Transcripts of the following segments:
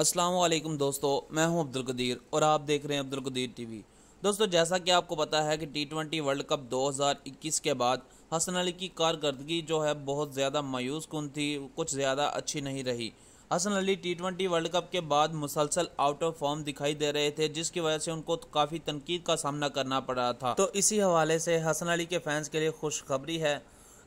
अस्सलाम वालेकुम दोस्तों मैं हूं अब्दुल कदीर और आप देख रहे हैं अब्दुल कदीर टीवी दोस्तों जैसा कि आपको पता है कि टी ट्वेंटी वर्ल्ड कप 2021 के बाद हसन अली की कारकर्दगी जो है बहुत ज़्यादा मायूस कन थी कुछ ज़्यादा अच्छी नहीं रही Hasan Ali T twenty World Cup के बाद मुसलसल आउट ऑफ फॉर्म दिखाई दे रहे थे जिसकी वजह से उनको काफ़ी तनकीद का सामना करना पड़ रहा था तो इसी हवाले से हसन अली के फैंस के लिए खुशखबरी है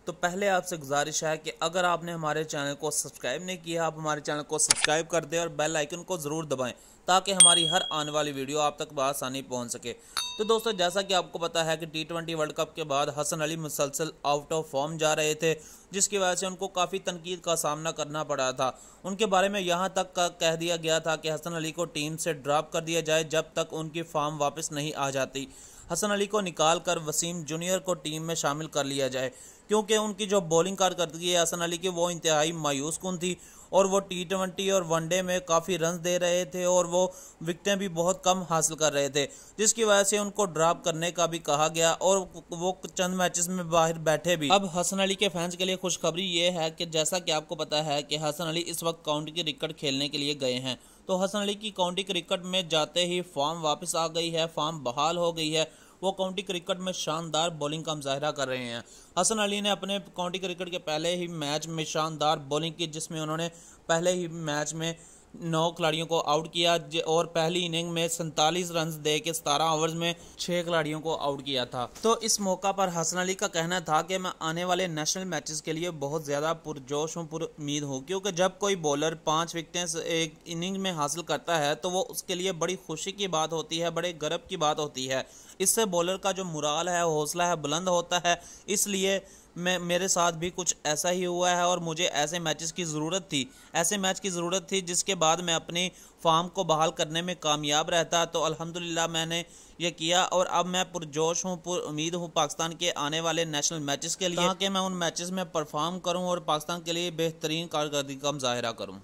तो पहले आपसे गुजारिश है कि अगर आपने हमारे चैनल को सब्सक्राइब नहीं किया आप हमारे चैनल को सब्सक्राइब कर दें और बेल आइकन को ज़रूर दबाएं ताकि हमारी हर आने वाली वीडियो आप तक बसानी पहुंच सके तो दोस्तों जैसा कि आपको पता है कि टी ट्वेंटी वर्ल्ड कप के बाद हसन अली मुसलसल आउट ऑफ फॉर्म जा रहे थे जिसकी वजह से उनको काफ़ी तनकीद का सामना करना पड़ा था उनके बारे में यहाँ तक का कह दिया गया था कि हसन अली को टीम से ड्राप कर दिया जाए जब तक उनकी फॉर्म वापस नहीं आ जाती हसन अली को निकाल कर वसीम जूनियर को टीम में शामिल कर लिया जाए क्योंकि उनकी जो बॉलिंग कारकर्दगी है हसन अली की वो इंतहाई मायूस कन थी और वो टी ट्वेंटी और वनडे में काफ़ी रन दे रहे थे और वो विकटें भी बहुत कम हासिल कर रहे थे जिसकी वजह से उनको ड्रॉप करने का भी कहा गया और वो चंद मैचेस में बाहर बैठे भी अब हसन अली के फैंस के लिए खुशखबरी ये है कि जैसा कि आपको पता है कि हसन अली इस वक्त काउंटी क्रिकेट खेलने के लिए गए हैं तो हसन अली की काउंटी क्रिकेट में जाते ही फॉर्म वापस आ गई है फॉर्म बहाल हो गई है वो काउंटी क्रिकेट में शानदार बॉलिंग का मुजाहरा कर रहे हैं हसन अली ने अपने काउंटी क्रिकेट के पहले ही मैच में शानदार बॉलिंग की जिसमें उन्होंने पहले ही मैच में नौ खिलाड़ियों को आउट किया और पहली इनिंग में सैतालीस रन दे के सतारह ओवर्स में छह खिलाड़ियों को आउट किया था तो इस मौका पर हसन अली का कहना था कि मैं आने वाले नेशनल मैचेस के लिए बहुत ज़्यादा पुरजोश हूँ पुर उम्मीद हूँ क्योंकि जब कोई बॉलर पाँच विकटें एक इनिंग में हासिल करता है तो वो उसके लिए बड़ी खुशी की बात होती है बड़े गर्व की बात होती है इससे बॉलर का जो मुराल है हौसला है बुलंद होता है इसलिए मैं मेरे साथ भी कुछ ऐसा ही हुआ है और मुझे ऐसे मैचेस की ज़रूरत थी ऐसे मैच की ज़रूरत थी जिसके बाद मैं अपनी फॉर्म को बहाल करने में कामयाब रहता तो अल्हम्दुलिल्लाह मैंने ये किया और अब मैं पुरजोश हूँ पुर उम्मीद हूँ पाकिस्तान के आने वाले नेशनल मैचेस के लिए कि मैं उन मैचेस में परफॉर्म करूँ और पाकिस्तान के लिए बेहतरीन कारकर्दगी का मुजाहरा करूँ